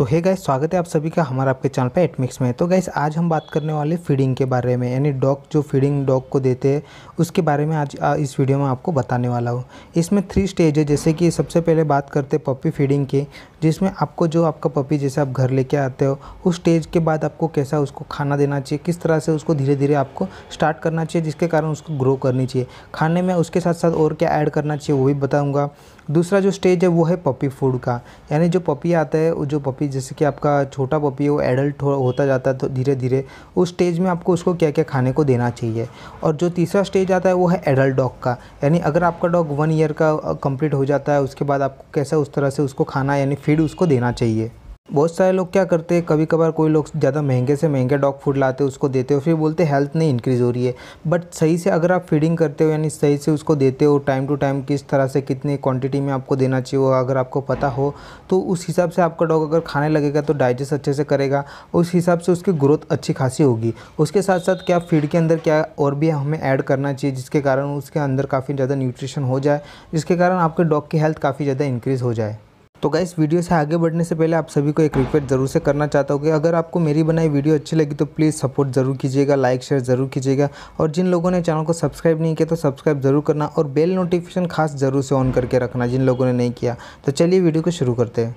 तो hey guys स्वागत है आप सभी का हमारा आपके चैनल पे एटमिक्स में तो गाइस आज हम बात करने वाले फीडिंग के बारे में यानी डॉग जो फीडिंग डॉग को देते हैं उसके बारे में आज आ, इस वीडियो में आपको बताने वाला हूँ इसमें थ्री स्टेज है जैसे कि सबसे पहले बात करते हैं पपी फीडिंग की जिसमें आपको जो आपका पपी जैसे आप घर लेके आते हो उस स्टेज के बाद आपको कैसा उसको खाना देना चाहिए किस तरह से उसको धीरे धीरे आपको स्टार्ट करना चाहिए जिसके कारण उसको ग्रो करनी चाहिए खाने में उसके साथ साथ और क्या ऐड करना चाहिए वो भी बताऊँगा दूसरा जो स्टेज है वो है पपी फूड का यानी जो पपी आता है वो जो पपी जैसे कि आपका छोटा पपी है वो एडल्ट हो, होता जाता है तो धीरे धीरे उस स्टेज में आपको उसको क्या क्या खाने को देना चाहिए और जो तीसरा स्टेज आता है वो है एडल्ट डॉग का यानी अगर आपका डॉग वन ईयर का कंप्लीट हो जाता है उसके बाद आपको कैसे उस तरह से उसको खाना यानी फीड उसको देना चाहिए बहुत सारे लोग क्या करते हैं कभी कभार कोई लोग ज़्यादा महंगे से महंगे डॉग फूड लाते हैं उसको देते हो फिर बोलते हैं हेल्थ नहीं इंक्रीज़ हो रही है बट सही से अगर आप फीडिंग करते हो यानी सही से उसको देते हो टाइम टू टाइम किस तरह से कितनी क्वांटिटी में आपको देना चाहिए वो अगर आपको पता हो तो उस हिसाब से आपका डॉग अगर खाने लगेगा तो डाइजेस्ट अच्छे से करेगा उस हिसाब से उसकी ग्रोथ अच्छी खासी होगी उसके साथ साथ क्या फीड के अंदर क्या और भी हमें ऐड करना चाहिए जिसके कारण उसके अंदर काफ़ी ज़्यादा न्यूट्रिशन हो जाए जिसके कारण आपके डॉग की हेल्थ काफ़ी ज़्यादा इंक्रीज़ हो जाए तो गाइस वीडियो से आगे बढ़ने से पहले आप सभी को एक रिक्वेस्ट ज़रूर से करना चाहता हूँ कि अगर आपको मेरी बनाई वीडियो अच्छी लगी तो प्लीज़ सपोर्ट ज़रूर कीजिएगा लाइक शेयर ज़रूर कीजिएगा और जिन लोगों ने चैनल को सब्सक्राइब नहीं किया तो सब्सक्राइब ज़रूर करना और बेल नोटिफिकेशन खास ज़रूर से ऑन करके रखना जिन लोगों ने नहीं किया तो चलिए वीडियो को शुरू करते हैं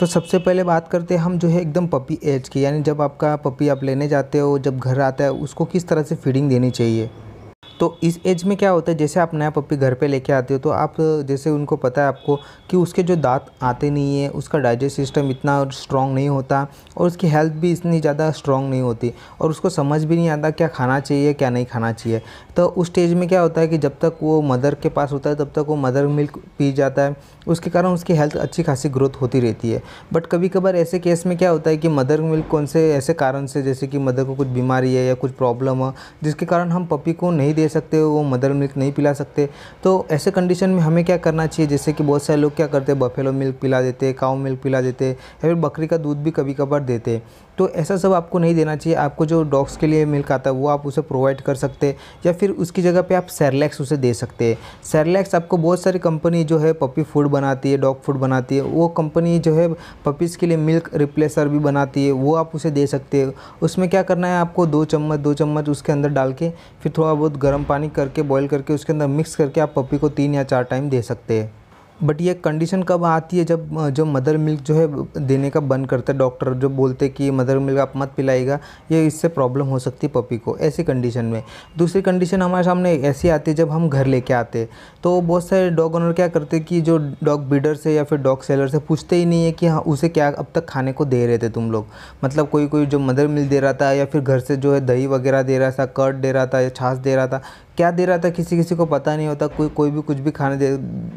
तो सबसे पहले बात करते हैं हम जो है एकदम पपी एज की यानी जब आपका पपी आप लेने जाते हो जब घर आता है उसको किस तरह से फीडिंग देनी चाहिए तो इस एज में क्या होता है जैसे आप नया पप्पी घर पे लेके आते हो तो आप जैसे उनको पता है आपको कि उसके जो दांत आते नहीं है उसका डाइजेस्ट सिस्टम इतना स्ट्रॉन्ग नहीं होता और उसकी हेल्थ भी इतनी ज़्यादा स्ट्रॉन्ग नहीं होती और उसको समझ भी नहीं आता क्या खाना चाहिए क्या नहीं खाना चाहिए तो उस स्टेज में क्या होता है कि जब तक वो मदर के पास होता है तब तक वो मदर मिल्क पी जाता है उसके कारण उसकी हेल्थ अच्छी खासी ग्रोथ होती रहती है बट कभी कभार ऐसे केस में क्या होता है कि मदर मिल्क कौन से ऐसे कारण से जैसे कि मदर को कुछ बीमारी है या कुछ प्रॉब्लम हो जिसके कारण हम पपी को नहीं दे सकते वो मदर मिल्क नहीं पिला सकते तो ऐसे कंडीशन में हमें क्या करना चाहिए जैसे कि बहुत सारे लोग क्या करते हैं बफेलो मिल्क पिला देते काउ मिल्क पिला देते या फिर बकरी का दूध भी कभी कभार देते तो ऐसा सब आपको नहीं देना चाहिए आपको जो डॉग्स के लिए मिल्क आता है वो आप उसे प्रोवाइड कर सकते या फिर उसकी जगह पे आप सैरलैक्स उसे दे सकते हैं सैरलैक्स आपको बहुत सारी कंपनी जो है पपी फूड बनाती है डॉग फूड बनाती है वो कंपनी जो है पपीज़ के लिए मिल्क रिप्लेसर भी बनाती है वो आप उसे दे सकते हैं उसमें क्या करना है आपको दो चम्मच दो चम्मच उसके अंदर डाल के फिर थोड़ा बहुत गर्म पानी करके बॉईल करके उसके अंदर मिक्स करके आप पपी को तीन या चार टाइम दे सकते हैं बट ये कंडीशन कब आती है जब जो मदर मिल्क जो है देने का बंद करता है डॉक्टर जो बोलते हैं कि मदर मिल्क आप मत पिलाएगा ये इससे प्रॉब्लम हो सकती है पपी को ऐसी कंडीशन में दूसरी कंडीशन हमारे सामने ऐसी आती है जब हम घर लेके आते तो बहुत सारे डॉग ऑनर क्या करते कि जो डॉग ब्रीडर से या फिर डॉग सेलर से पूछते ही नहीं है कि हाँ उसे क्या अब तक खाने को दे रहे थे तुम लोग मतलब कोई कोई जो मदर मिल्क दे रहा था या फिर घर से जो है दही वगैरह दे रहा था कर्ट दे रहा था या छाछ दे रहा था क्या दे रहा था किसी किसी को पता नहीं होता कोई कोई भी कुछ भी खाने दे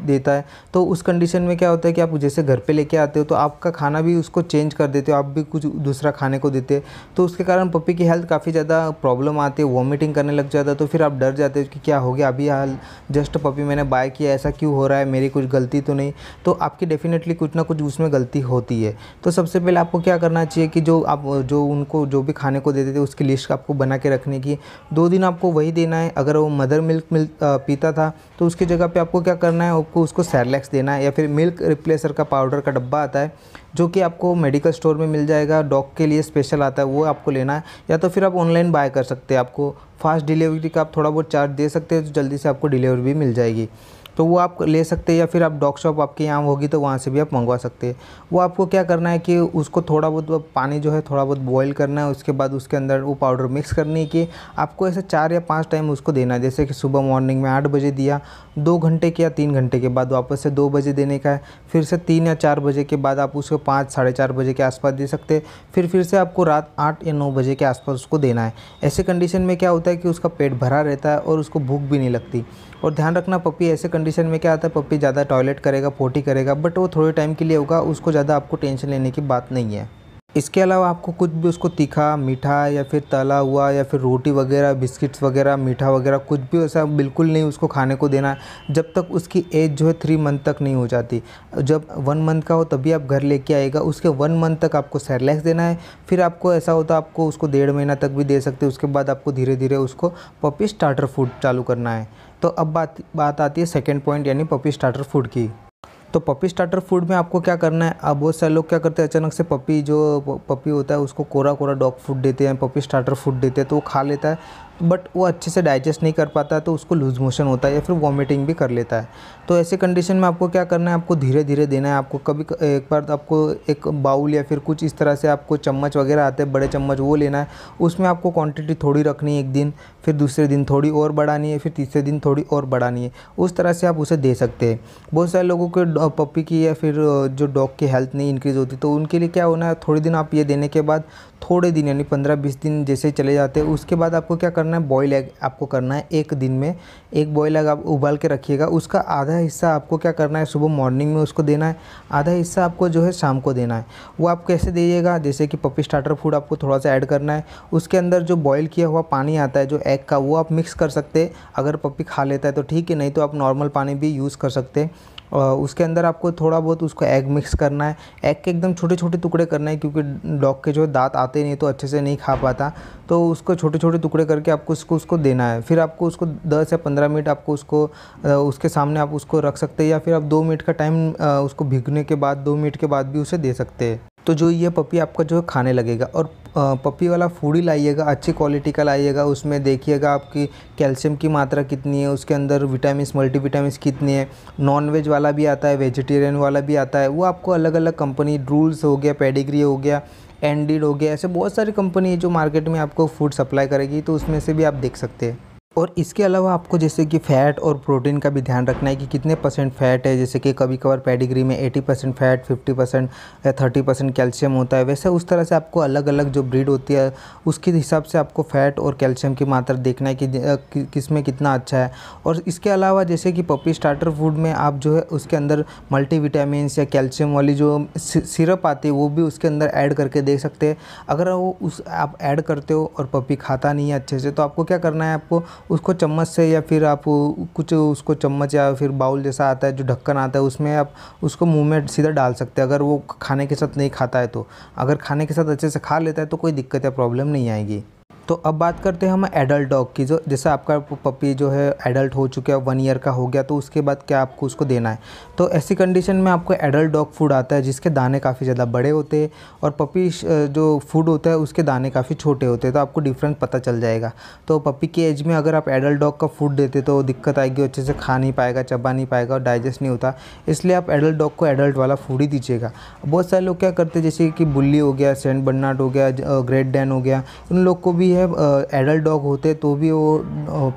देता है तो उस कंडीशन में क्या होता है कि आप जैसे घर पे लेके आते हो तो आपका खाना भी उसको चेंज कर देते हो आप भी कुछ दूसरा खाने को देते तो उसके कारण पप्पी की हेल्थ काफ़ी ज़्यादा प्रॉब्लम आती है वॉमिटिंग करने लग जाता है तो फिर आप डर जाते हो कि क्या हो गया अभी हाल जस्ट पपी मैंने बाय किया ऐसा क्यों हो रहा है मेरी कुछ गलती तो नहीं तो आपकी डेफिनेटली कुछ ना कुछ उसमें गलती होती है तो सबसे पहले आपको क्या करना चाहिए कि जो आप जो उनको जो भी खाने को देते थे उसकी लिस्ट आपको बना के रखने की दो दिन आपको वही देना है अगर वो मदर मिल्क मिल पीता था तो उसकी जगह पे आपको क्या करना है आपको उसको सैरलैक्स देना है या फिर मिल्क रिप्लेसर का पाउडर का डब्बा आता है जो कि आपको मेडिकल स्टोर में मिल जाएगा डॉग के लिए स्पेशल आता है वो आपको लेना है या तो फिर आप ऑनलाइन बाय कर सकते हैं आपको फास्ट डिलीवरी का आप थोड़ा बहुत चार्ज दे सकते हैं तो जल्दी से आपको डिलीवरी भी मिल जाएगी तो वो आप ले सकते हैं या फिर आप डॉग शॉप आपके यहाँ होगी तो वहाँ से भी आप मंगवा सकते हैं वो आपको क्या करना है कि उसको थोड़ा बहुत पानी जो है थोड़ा बहुत बॉयल करना है उसके बाद उसके अंदर वो पाउडर मिक्स करने की आपको ऐसे चार या पाँच टाइम उसको देना है जैसे कि सुबह मॉर्निंग में आठ बजे दिया दो घंटे के या तीन घंटे के बाद वापस से दो बजे देने का है फिर से तीन या चार बजे के बाद आप उसको पाँच साढ़े चार बजे के आसपास दे सकते हैं फिर फिर से आपको रात आठ या नौ बजे के आसपास उसको देना है ऐसे कंडीशन में क्या होता है कि उसका पेट भरा रहता है और उसको भूख भी नहीं लगती और ध्यान रखना पपी ऐसे कंडीशन में क्या आता है पप्पी ज़्यादा टॉयलेट करेगा पोटी करेगा बट वो थोड़े टाइम के लिए होगा उसको ज़्यादा आपको टेंशन लेने की बात नहीं है इसके अलावा आपको कुछ भी उसको तीखा मीठा या फिर तला हुआ या फिर रोटी वगैरह बिस्किट्स वगैरह मीठा वगैरह कुछ भी ऐसा बिल्कुल नहीं उसको खाने को देना जब तक उसकी एज जो है थ्री मंथ तक नहीं हो जाती जब वन मंथ का हो तभी आप घर लेके आएगा उसके वन मंथ तक आपको सैरलैक्स देना है फिर आपको ऐसा होता आपको उसको डेढ़ महीना तक भी दे सकते उसके बाद आपको धीरे धीरे उसको पपी स्टार्टर फूड चालू करना है तो अब बात बात आती है सेकेंड पॉइंट यानी पपी स्टार्टर फूड की तो पपी स्टार्टर फूड में आपको क्या करना है अब बहुत सारे लोग क्या करते हैं अचानक से पपी जो पपी होता है उसको कोरा कोरा डॉग फूड देते हैं पपी स्टार्टर फूड देते हैं तो वो खा लेता है बट वो अच्छे से डाइजेस्ट नहीं कर पाता है तो उसको लूज मोशन होता है या फिर वॉमिटिंग भी कर लेता है तो ऐसे कंडीशन में आपको क्या करना है आपको धीरे धीरे देना है आपको कभी एक बार आपको एक बाउल या फिर कुछ इस तरह से आपको चम्मच वगैरह आते हैं बड़े चम्मच वो लेना है उसमें आपको क्वांटिटी थोड़ी रखनी है एक दिन फिर दूसरे दिन थोड़ी और बढ़ानी है फिर तीसरे दिन थोड़ी और बढ़ानी है उस तरह से आप उसे दे सकते हैं बहुत सारे लोगों के पप्पी की या फिर जो डॉग की हेल्थ नहीं इंक्रीज़ होती तो उनके लिए क्या होना है थोड़े दिन आप ये देने के बाद थोड़े दिन यानी पंद्रह बीस दिन जैसे चले जाते हैं उसके बाद आपको क्या करना है बॉयल एग आपको करना है एक दिन में एक बॉयल एग आप उबाल के रखिएगा उसका आधा हिस्सा आपको क्या करना है सुबह मॉर्निंग में उसको देना है आधा हिस्सा आपको जो है शाम को देना है वो आप कैसे दीजिएगा जैसे कि पप्पी स्टार्टर फूड आपको थोड़ा सा ऐड करना है उसके अंदर जो बॉयल किया हुआ पानी आता है जो एग का वो आप मिक्स कर सकते अगर पप्पी खा लेता है तो ठीक है नहीं तो आप नॉर्मल पानी भी यूज़ कर सकते हैं उसके अंदर आपको थोड़ा बहुत उसको एग मिक्स करना है एग के एकदम छोटे छोटे टुकड़े करना है क्योंकि डॉग के जो दांत आते नहीं तो अच्छे से नहीं खा पाता तो उसको छोटे छोटे टुकड़े करके आपको उसको उसको देना है फिर आपको उसको दस या पंद्रह मिनट आपको उसको उसके सामने आप उसको रख सकते हैं या फिर आप दो मिनट का टाइम उसको भीगने के बाद दो मिनट के बाद भी उसे दे सकते हैं तो जो ये पपी आपका जो खाने लगेगा और पपी वाला फूड ही लाइएगा अच्छी क्वालिटी का लाइएगा उसमें देखिएगा आपकी कैल्शियम की मात्रा कितनी है उसके अंदर विटामिन विटामिन कितनी है नॉन वेज वाला भी आता है वेजिटेरियन वाला भी आता है वो आपको अलग अलग कंपनी रूल्स हो गया पेडिग्री हो गया एंडीड हो गया ऐसे बहुत सारी कंपनी है जो मार्केट में आपको फूड सप्लाई करेगी तो उसमें से भी आप देख सकते हैं और इसके अलावा आपको जैसे कि फ़ैट और प्रोटीन का भी ध्यान रखना है कि कितने परसेंट फ़ैट है जैसे कि कभी कभार पेडिग्री में 80 परसेंट फ़ैट 50 परसेंट या 30 परसेंट कैल्शियम होता है वैसे उस तरह से आपको अलग अलग जो ब्रीड होती है उसके हिसाब से आपको फ़ैट और कैल्शियम की मात्रा देखना है कि, कि किस में कितना अच्छा है और इसके अलावा जैसे कि पपी स्टार्टर फूड में आप जो है उसके अंदर मल्टीविटामिन या कैल्शियम वाली जो सिरप आती है वो भी उसके अंदर ऐड करके देख सकते हैं अगर वो उस आप ऐड करते हो और पपी खाता नहीं है अच्छे से तो आपको क्या करना है आपको उसको चम्मच से या फिर आप कुछ उसको चम्मच या फिर बाउल जैसा आता है जो ढक्कन आता है उसमें आप उसको मुंह में सीधा डाल सकते हैं अगर वो खाने के साथ नहीं खाता है तो अगर खाने के साथ अच्छे से खा लेता है तो कोई दिक्कत या प्रॉब्लम नहीं आएगी तो अब बात करते हैं हम एडल्ट डॉग की जो जैसे आपका पपी जो है एडल्ट हो चुका है वन ईयर का हो गया तो उसके बाद क्या आपको उसको देना है तो ऐसी कंडीशन में आपको एडल्ट डॉग फूड आता है जिसके दाने काफ़ी ज़्यादा बड़े होते हैं और पपी जो फूड होता है उसके दाने काफ़ी छोटे होते हैं तो आपको डिफरेंस पता चल जाएगा तो पपी की एज में अगर आप एडल्ट डॉग का फूड देते तो दिक्कत आएगी अच्छे से खा नहीं पाएगा चबा नहीं पाएगा और डाइजेस्ट नहीं होता इसलिए आप एडल्ट डॉग को एडल्ट वाला फूड ही दीजिएगा बहुत सारे लोग क्या करते हैं जैसे कि बुल्ली हो गया सेंट बर्नाट हो गया ग्रेट डैन हो गया उन लोग को भी है उसमें एडल्ट डॉग होते तो भी वो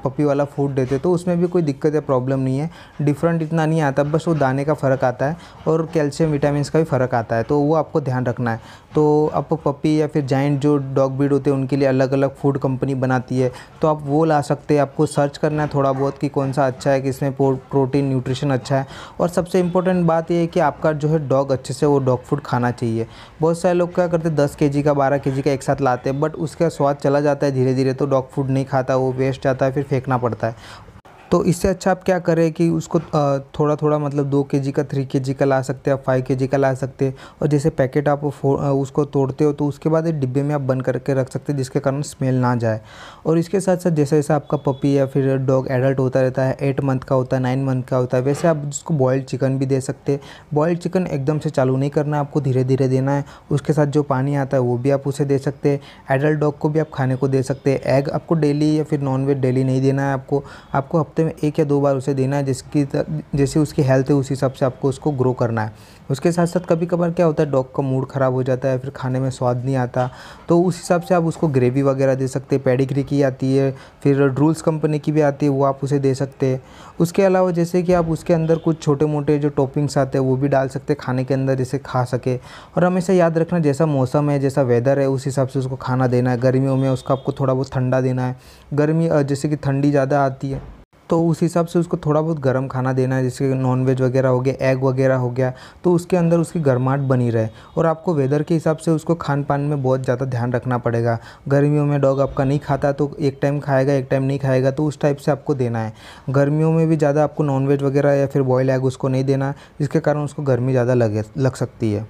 पपी वाला फूड देते तो उसमें भी कोई दिक्कत या प्रॉब्लम नहीं है डिफरेंट इतना नहीं आता बस वो दाने का फ़र्क आता है और कैल्शियम विटामिन का भी फ़र्क आता है तो वो आपको ध्यान रखना है तो आप पपी या फिर जाइंट जो डॉग ब्रीड होते हैं उनके लिए अलग अलग फूड कंपनी बनाती है तो आप वो ला सकते हैं आपको सर्च करना है थोड़ा बहुत कि कौन सा अच्छा है कि इसमें प्रोटीन न्यूट्रिशन अच्छा है और सबसे इम्पोर्टेंट बात यह है कि आपका जो है डॉग अच्छे से वो डॉग फूड खाना चाहिए बहुत सारे लोग क्या करते हैं दस के का बारह के का एक साथ लाते हैं बट उसका स्वाद चला जाता है धीरे धीरे तो डॉग फूड नहीं खाता वो वेस्ट जाता है फिर फेंकना पड़ता है तो इससे अच्छा आप क्या करें कि उसको थोड़ा थोड़ा मतलब दो के जी का थ्री के जी का ला सकते हैं आप फाइव के जी का ला सकते हैं और जैसे पैकेट आप उसको तोड़ते हो तो उसके बाद एक डिब्बे में आप बंद करके रख सकते हैं जिसके कारण स्मेल ना जाए और इसके साथ साथ जैसे जैसे आपका पपी या फिर डॉग एडल्ट होता रहता है एट मंथ का होता है नाइन मंथ का होता है वैसे आप जिसको बॉयल्ड चिकन भी दे सकते हैं बॉयल्ड चिकन एकदम से चालू नहीं करना आपको धीरे धीरे देना है उसके साथ जो पानी आता है वो भी आप उसे दे सकते हैं एडल्ट डॉग को भी आप खाने को दे सकते हैं एग आपको डेली या फिर नॉनवेज डेली नहीं देना है आपको आपको हफ्ते में एक या दो बार उसे देना है जिसकी जैसे उसकी हेल्थ है उस हिसाब से आपको उसको ग्रो करना है उसके साथ साथ कभी कभार क्या होता है डॉग का मूड ख़राब हो जाता है फिर खाने में स्वाद नहीं आता तो उस हिसाब से आप उसको ग्रेवी वगैरह दे सकते हैं पेडिग्री की आती है फिर ड्रूल्स कंपनी की भी आती है वो आप उसे दे सकते हैं उसके अलावा जैसे कि आप उसके अंदर कुछ छोटे मोटे जो टॉपिंग्स आते हैं वो भी डाल सकते हैं खाने के अंदर जैसे खा सके और हमेशा याद रखना जैसा मौसम है जैसा वेदर है उस हिसाब से उसको खाना देना है गर्मियों में उसका आपको थोड़ा बहुत ठंडा देना है गर्मी जैसे कि ठंडी ज़्यादा आती है तो उस हिसाब से उसको थोड़ा बहुत गर्म खाना देना है जैसे नॉन वेज वगैरह हो गया एग वगैरह हो गया तो उसके अंदर उसकी गर्माहट बनी रहे और आपको वेदर के हिसाब से उसको खान पान में बहुत ज़्यादा ध्यान रखना पड़ेगा गर्मियों में डॉग आपका नहीं खाता तो एक टाइम खाएगा एक टाइम नहीं खाएगा तो उस टाइप से आपको देना है गर्मियों में भी ज़्यादा आपको नॉनवेज वगैरह या फिर बॉयल एग उसको नहीं देना जिसके कारण उसको गर्मी ज़्यादा लगे लग सकती है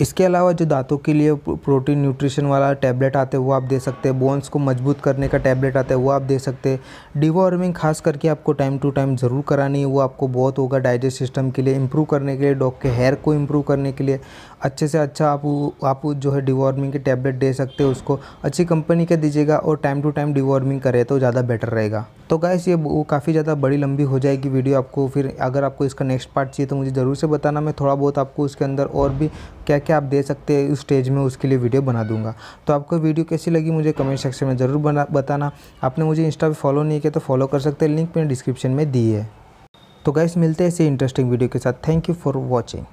इसके अलावा जो दांतों के लिए प्रोटीन न्यूट्रिशन वाला टैबलेट आते हैं वो आप दे सकते हैं बोन्स को मजबूत करने का टैबलेट आता है वो आप दे सकते हैं डिवॉर्मिंग खास करके आपको टाइम टू टाइम ज़रूर करानी है वो आपको बहुत होगा डाइजेस्ट सिस्टम के लिए इम्प्रूव करने के लिए डॉग के हेयर को इम्प्रूव करने के लिए अच्छे से अच्छा आप आप जो है डिवॉर्मिंग के टैबलेट दे सकते हो उसको अच्छी कंपनी का दीजिएगा और टाइम टू टाइम डिवॉर्मिंग करे तो ज़्यादा बेटर रहेगा तो गैस ये काफ़ी ज़्यादा बड़ी लंबी हो जाएगी वीडियो आपको फिर अगर आपको इसका नेक्स्ट पार्ट चाहिए तो मुझे ज़रूर से बताना मैं थोड़ा बहुत आपको उसके अंदर और भी क्या क्या आप दे सकते हैं उस स्टेज में उसके लिए वीडियो बना दूंगा तो आपको वीडियो कैसी लगी मुझे कमेंट सेक्शन में ज़रूर बना बताना आपने मुझे इंस्टा पर फॉलो नहीं किया तो फॉलो कर सकते हैं लिंक मैंने डिस्क्रिप्शन में दी है तो गैस मिलते हैं ऐसे इंटरेस्टिंग वीडियो के साथ थैंक यू फॉर वॉचिंग